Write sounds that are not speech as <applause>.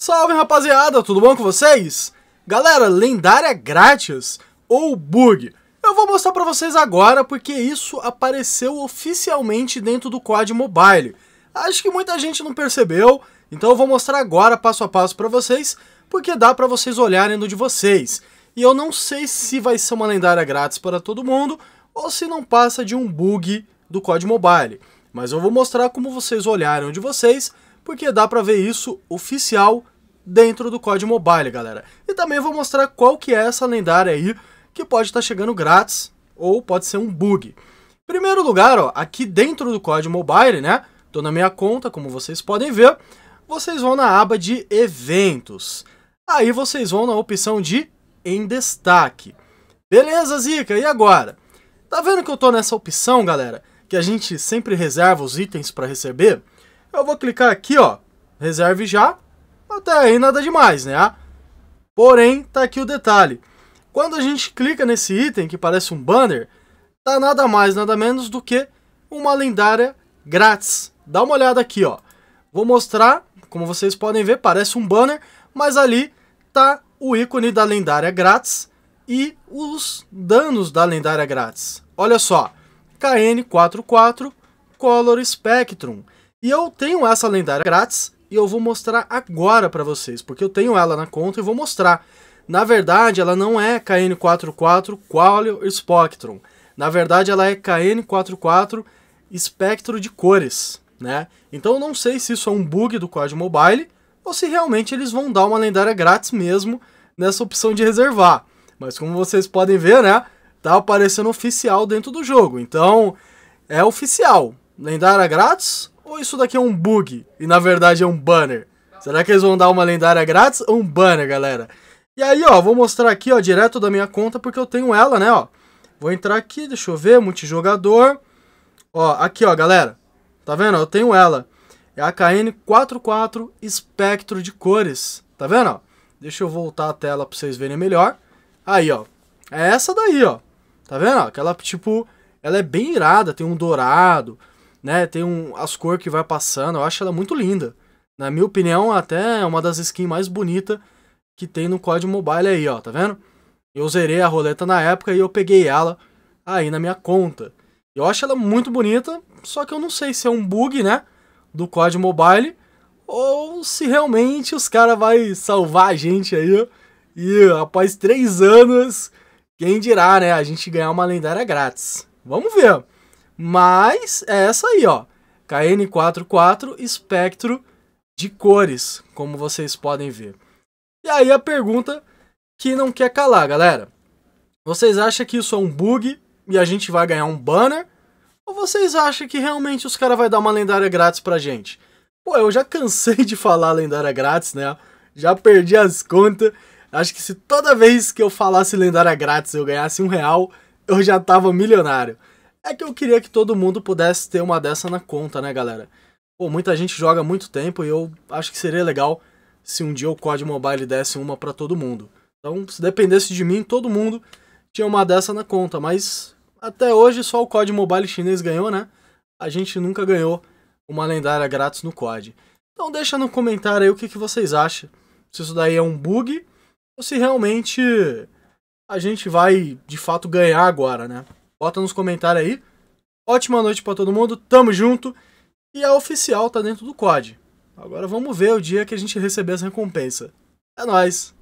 Salve rapaziada, tudo bom com vocês? Galera, lendária grátis ou bug? Eu vou mostrar para vocês agora porque isso apareceu oficialmente dentro do COD Mobile. Acho que muita gente não percebeu, então eu vou mostrar agora passo a passo para vocês, porque dá para vocês olharem no de vocês. E eu não sei se vai ser uma lendária grátis para todo mundo ou se não passa de um bug do COD Mobile. Mas eu vou mostrar como vocês olharem de vocês porque dá para ver isso oficial dentro do código Mobile, galera. E também vou mostrar qual que é essa lendária aí, que pode estar tá chegando grátis, ou pode ser um bug. Primeiro lugar, ó, aqui dentro do código Mobile, né, tô na minha conta, como vocês podem ver, vocês vão na aba de eventos. Aí vocês vão na opção de em destaque. Beleza, Zica, e agora? Tá vendo que eu tô nessa opção, galera? Que a gente sempre reserva os itens para receber? Eu vou clicar aqui, ó, reserve já. Até aí nada demais, né? Porém, tá aqui o detalhe. Quando a gente clica nesse item, que parece um banner, tá nada mais, nada menos do que uma lendária grátis. Dá uma olhada aqui, ó. Vou mostrar, como vocês podem ver, parece um banner, mas ali tá o ícone da lendária grátis e os danos da lendária grátis. Olha só, KN44 Color Spectrum. E eu tenho essa lendária grátis e eu vou mostrar agora para vocês, porque eu tenho ela na conta e vou mostrar. Na verdade, ela não é KN44 Qualio Spectrum. Na verdade, ela é KN44 Espectro de Cores, né? Então eu não sei se isso é um bug do COD Mobile ou se realmente eles vão dar uma lendária grátis mesmo nessa opção de reservar. Mas como vocês podem ver, né? Tá aparecendo oficial dentro do jogo. Então, é oficial. Lendária grátis, ou isso daqui é um bug e na verdade é um banner? Será que eles vão dar uma lendária grátis ou um banner, galera? E aí, ó, vou mostrar aqui, ó, direto da minha conta, porque eu tenho ela, né, ó. Vou entrar aqui, deixa eu ver, multijogador. Ó, aqui, ó, galera. Tá vendo? Eu tenho ela. É a KN44 Espectro de cores. Tá vendo, ó? Deixa eu voltar a tela pra vocês verem melhor. Aí, ó. É essa daí, ó. Tá vendo, Aquela tipo, ela é bem irada. Tem um dourado, né? Tem um, as cores que vai passando, eu acho ela muito linda. Na minha opinião, até é uma das skins mais bonitas que tem no código mobile aí, ó, tá vendo? Eu zerei a roleta na época e eu peguei ela aí na minha conta. Eu acho ela muito bonita, só que eu não sei se é um bug, né, do código mobile ou se realmente os caras vai salvar a gente aí, E após três anos, quem dirá, né, a gente ganhar uma lendária grátis. Vamos ver. Mas é essa aí, ó. KN44 espectro de cores, como vocês podem ver. E aí a pergunta que não quer calar, galera. Vocês acham que isso é um bug e a gente vai ganhar um banner? Ou vocês acham que realmente os caras vão dar uma lendária grátis pra gente? Pô, eu já cansei <laughs> de falar lendária grátis, né? Já perdi as contas. Acho que se toda vez que eu falasse lendária grátis eu ganhasse um real, eu já tava milionário. É que eu queria que todo mundo pudesse ter uma dessa na conta, né, galera? Pô, muita gente joga muito tempo e eu acho que seria legal se um dia o COD Mobile desse uma para todo mundo. Então, se dependesse de mim, todo mundo tinha uma dessa na conta, mas até hoje só o COD Mobile chinês ganhou, né? A gente nunca ganhou uma lendária grátis no COD. Então deixa no comentário aí o que, que vocês acham. Se isso daí é um bug ou se realmente a gente vai de fato ganhar agora, né? Bota nos comentários aí. Ótima noite para todo mundo, tamo junto. E a oficial tá dentro do COD. Agora vamos ver o dia que a gente receber essa recompensa. É nóis!